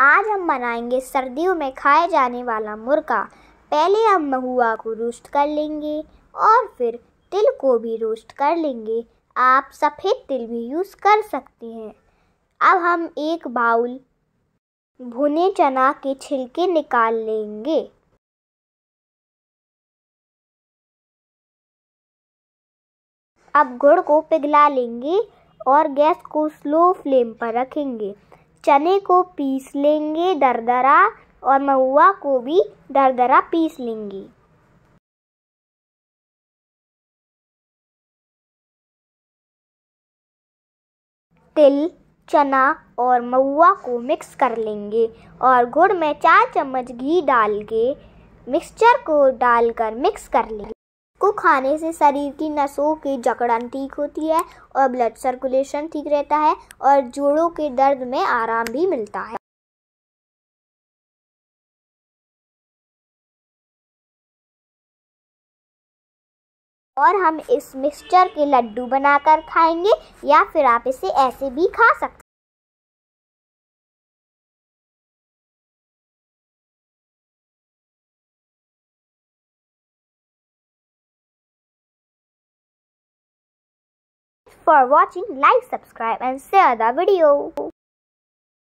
आज हम बनाएंगे सर्दियों में खाए जाने वाला मुर्गा पहले हम महुआ को रोस्ट कर लेंगे और फिर तिल को भी रोस्ट कर लेंगे आप सफ़ेद तिल भी यूज़ कर सकते हैं अब हम एक बाउल भुने चना के छिलके निकाल लेंगे अब गुड़ को पिघला लेंगे और गैस को स्लो फ्लेम पर रखेंगे चने को पीस लेंगे दरदरा और महुआ को भी दरदरा पीस लेंगे तिल चना और महुआ को मिक्स कर लेंगे और गुड़ में चार चम्मच घी डाल के मिक्सचर को डालकर मिक्स कर लेंगे को खाने से शरीर की नसों की जकड़न ठीक होती है और ब्लड सर्कुलेशन ठीक रहता है और जोड़ों के दर्द में आराम भी मिलता है और हम इस मिक्सचर के लड्डू बनाकर खाएंगे या फिर आप इसे ऐसे भी खा सकते for watching, like, subscribe and share the video.